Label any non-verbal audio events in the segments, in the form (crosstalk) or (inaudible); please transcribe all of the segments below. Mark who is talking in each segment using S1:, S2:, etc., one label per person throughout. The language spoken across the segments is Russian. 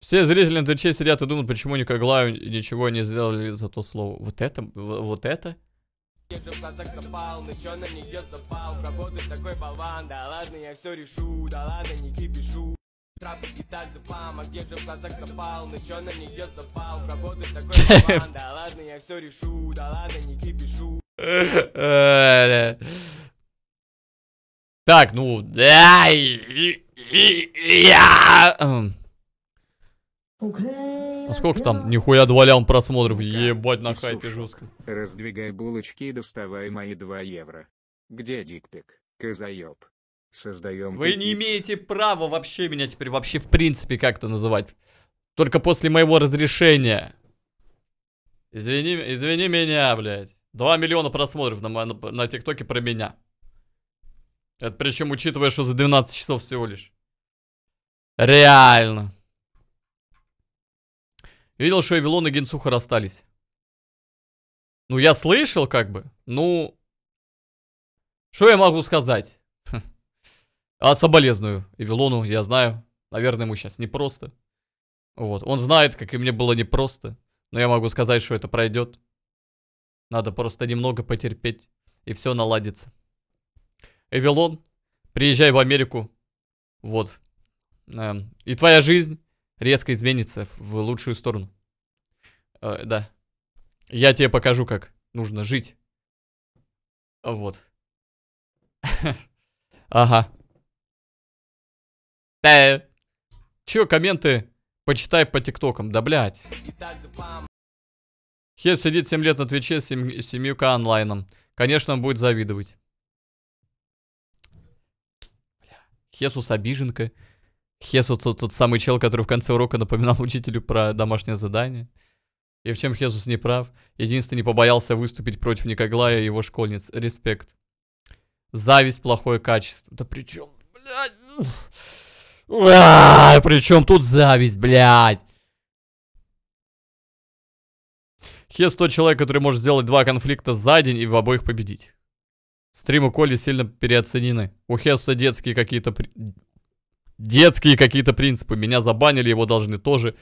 S1: Все зрители на Твиче сидят и думают, почему Никоглаю ничего не сделали за то слово. Вот это? Вот это? Ежи в глазах запал, ну чё на нее запал? В такой болван? Да ладно, я все решу, да ладно, не кипишу. Трапы кита запам, а где же в глазах запал? Ну чё на нее запал? В такой (laughs) болван? Да ладно, я все решу, да ладно, не кипишу. Так, ну... Эм. А сколько там? Нихуя два лям просмотров. Ебать, на ну, хайпе жестко. Раздвигай булочки и доставай мои два евро. Где дикпик? Козаеб. Создаем Вы не имеете права вообще меня теперь вообще в принципе как-то называть. Только после моего разрешения. Извини, извини меня, блядь. Два миллиона просмотров на, на, на ТикТоке про меня. Это причем учитывая, что за 12 часов всего лишь. Реально. Видел, что Эвилон и Генсуха расстались. Ну, я слышал, как бы. Ну, что я могу сказать? (laughs) А соболезную Эвилону, я знаю. Наверное, ему сейчас непросто. Вот, он знает, как и мне было непросто. Но я могу сказать, что это пройдет. Надо просто немного потерпеть, и все наладится. Эвелон, приезжай в Америку. Вот. Э, и твоя жизнь резко изменится в лучшую сторону. Э, да. Я тебе покажу, как нужно жить. Вот. (laughs) Ага. Э. Чё, комменты почитай по тиктокам, да блять. Хед сидит 7 лет на Твиче с 7 онлайном. Конечно, он будет завидовать. Хесус обиженка. Хесус тот, тот самый чел, который в конце урока напоминал учителю про домашнее задание. И в чем Хесус не прав? Единственный не побоялся выступить против Никоглая и его школьниц. Респект. Зависть плохое качество. Да при чем, блядь? А, при чем тут зависть, блядь? Хес тот человек, который может сделать два конфликта за день и в обоих победить. Стримы Коли сильно переоценены. У Хесса детские какие-то... При... Детские какие-то принципы. Меня забанили, его должны тоже.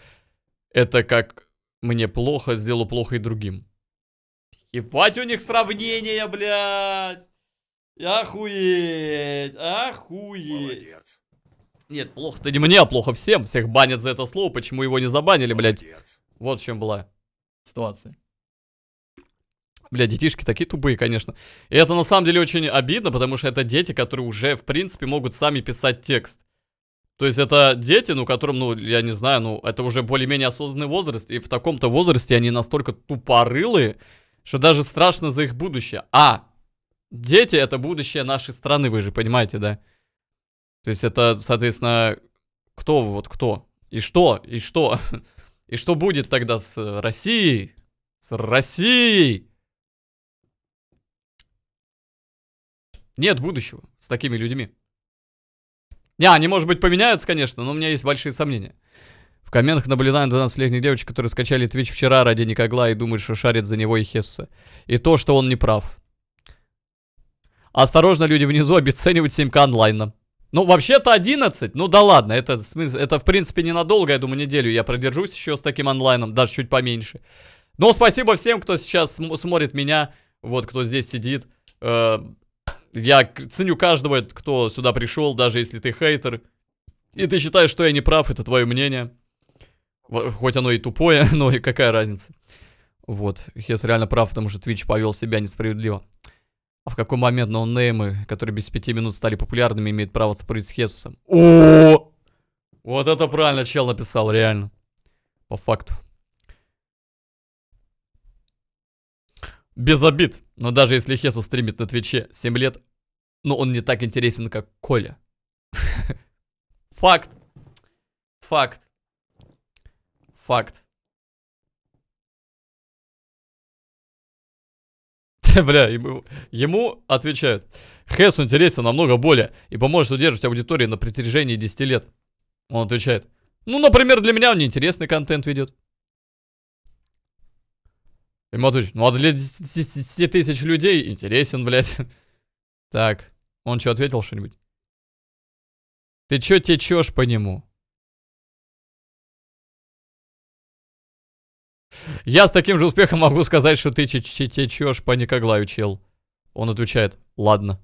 S1: Это как мне плохо, сделал плохо и другим. Ебать у них сравнение, блядь. Охуеть, охуеть. Молодец. Нет, плохо-то не мне, а плохо всем. Всех банят за это слово. Почему его не забанили, блядь? Вот в чем была ситуация. Бля, детишки такие тупые, конечно. И это на самом деле очень обидно, потому что это дети, которые уже, в принципе, могут сами писать текст. То есть это дети, ну, которым, ну, я не знаю, ну, это уже более-менее осознанный возраст, и в таком-то возрасте они настолько тупорылые, что даже страшно за их будущее. А, дети — это будущее нашей страны, вы же понимаете, да? То есть это, соответственно, кто вот кто? И что? И что? (laughs) И что будет тогда с Россией? С Россией! Нет будущего с такими людьми. Не, они, может быть, поменяются, конечно, но у меня есть большие сомнения. В комментах наблюдаем 12-летних девочек, которые скачали Twitch вчера ради Никогла и думают, что шарит за него и Хесуса. И то, что он не прав. Осторожно, люди внизу, обесценивать 7К онлайна. Ну, вообще-то 11, ну да ладно, это, это в принципе ненадолго, я думаю, неделю я продержусь еще с таким онлайном, даже чуть поменьше. Но спасибо всем, кто сейчас см смотрит меня, вот кто здесь сидит. Э я ценю каждого, кто сюда пришел, даже если ты хейтер. И ты считаешь, что я не прав, это твое мнение. Хоть оно и тупое, (laughs) но и какая разница. Вот, Хес реально прав, потому что Twitch повел себя несправедливо. А в какой момент ноунеймы, которые без пяти минут стали популярными, имеют право спорить с Хесусом?
S2: О!
S1: Вот это правильно чел написал, реально. По факту. Без обид, но даже если Хесус стримит на Твиче 7 лет, но он не так интересен, как Коля. Факт. Факт. Факт. (laughs) Бля, ему, ему отвечают. Хэс интересен намного более и поможет удерживать аудиторию на протяжении 10 лет. Он отвечает. Ну, например, для меня он неинтересный контент ведет. Ему отвечают. Ну, а для 10 тысяч людей интересен, блядь. (laughs) Так, он что, ответил что-нибудь? Ты чё течешь по нему? Я с таким же успехом могу сказать, что ты течешь по Никоглаю, чел. Он отвечает, ладно.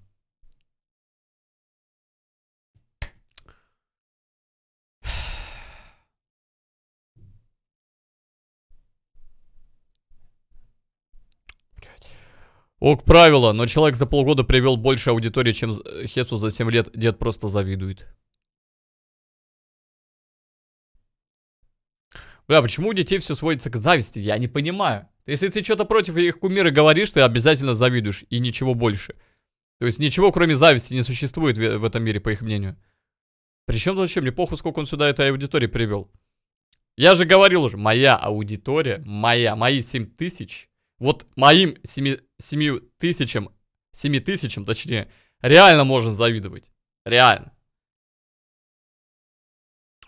S1: Ок, правило, но человек за полгода привел больше аудитории, чем э, Хесу за 7 лет. Дед просто завидует. Бля, почему у детей все сводится к зависти? Я не понимаю. Если ты что-то против их кумира говоришь, ты обязательно завидуешь. И ничего больше. То есть ничего, кроме зависти, не существует в э, этом мире, по их мнению. Причем зачем? Мне похуй, сколько он сюда этой аудитории привел. Я же говорил уже, моя аудитория, моя, мои 7 тысяч вот моим семи 7 тысячам, семи тысячам, точнее, реально можно завидовать. Реально.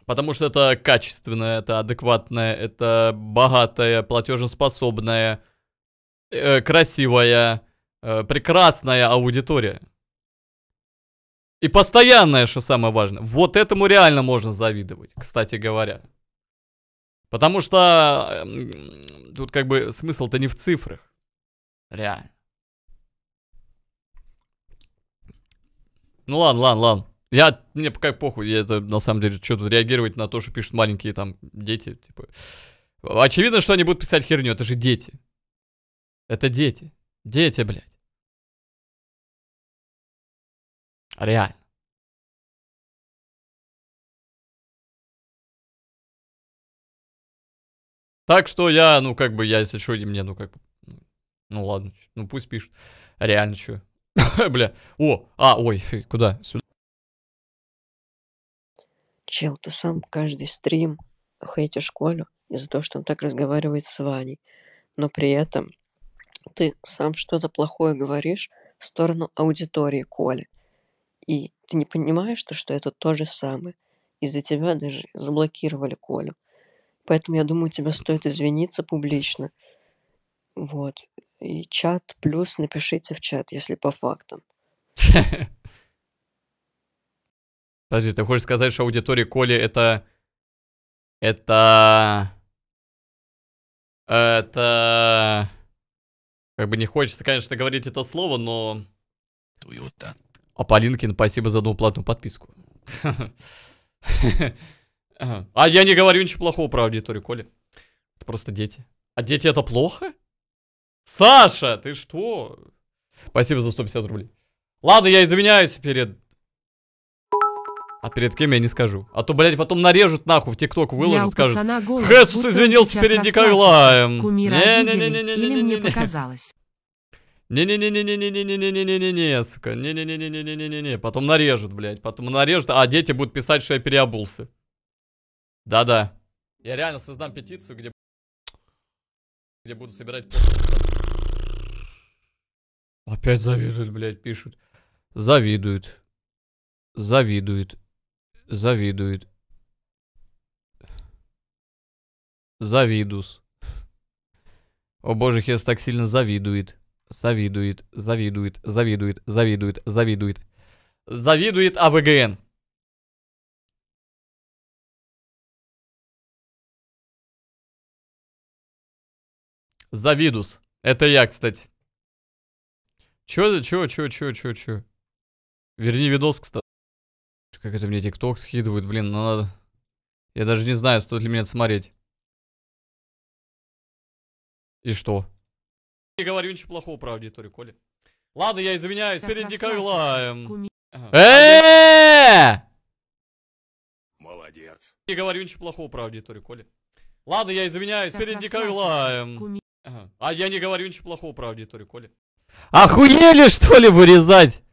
S1: Потому что это качественное, это адекватное, это богатое, платежеспособное, э, красивая, э, прекрасная аудитория. И постоянное, что самое важное. Вот этому реально можно завидовать, кстати говоря. Потому что эм, тут как бы смысл-то не в цифрах. Реально. Ну ладно, ладно, ладно. Я, мне пока похуй, я это на самом деле, что тут реагировать на то, что пишут маленькие там дети, типа. Очевидно, что они будут писать херню, это же дети. Это дети. Дети, блядь. Реально. Так что я, ну, как бы, я, если что, мне, ну, как бы, ну, ладно, ну, пусть пишут. Реально, что? (laughs) Бля, о, а, ой, (laughs) куда? Сюда. Чел, ты сам каждый стрим хейтишь Колю из-за того, что он так разговаривает с Ваней, но при этом ты сам что-то плохое говоришь в сторону аудитории Коли. И ты не понимаешь, что, что это то же самое. Из-за тебя даже заблокировали Колю. Поэтому, я думаю, тебе стоит извиниться публично. Вот. И чат плюс напишите в чат, если по фактам. (laughs) Подожди, ты хочешь сказать, что аудитория Коли это... Это... Это... Как бы не хочется, конечно, говорить это слово, но... Уютно. А Полинкин, спасибо за одну платную подписку. (laughs) А я не говорю ничего плохого про аудиторию, Коля. Это просто дети. А дети это плохо? Саша, ты что? Спасибо за 150 рублей. Ладно, я извиняюсь перед... А перед кем я не скажу. А то, блядь, потом нарежут нахуй, в ТикТок выложат, скажут. Хесус извинился перед Николаем. Не-не-не-не-не-не-не-не-не. Не-не-не-не-не-не-не-не-не-не-не, сука. Не-не-не-не-не-не-не-не-не. Потом нарежут, блядь. Потом нарежут, а дети будут писать, что я переобулся. Да-да. Я реально создам петицию, где... Где буду собирать... Опять завидуют, блядь, пишут. Завидуют. Завидуют. Завидуют. Завидус. О боже, Хес так сильно завидует. Завидует, завидует, завидует, завидует, завидует. Завидует АВГН. Завидус. Это я, кстати. Чё, чё, чё, чё, чё, чё? Верни видос, кстати. Как это мне тикток скидывают, блин, ну надо... Я даже не знаю, стоит ли мне это смотреть. И что? Не говорю ничего плохого про аудиторию, Коля. Ладно, я извиняюсь, перед Николаем. Э! Молодец. Не говорю ничего плохого про аудиторию, Коля. Ладно, я извиняюсь, перед Николаем. А я не говорю ничего плохого про аудиторию, Коля. Охуели, что ли, вырезать?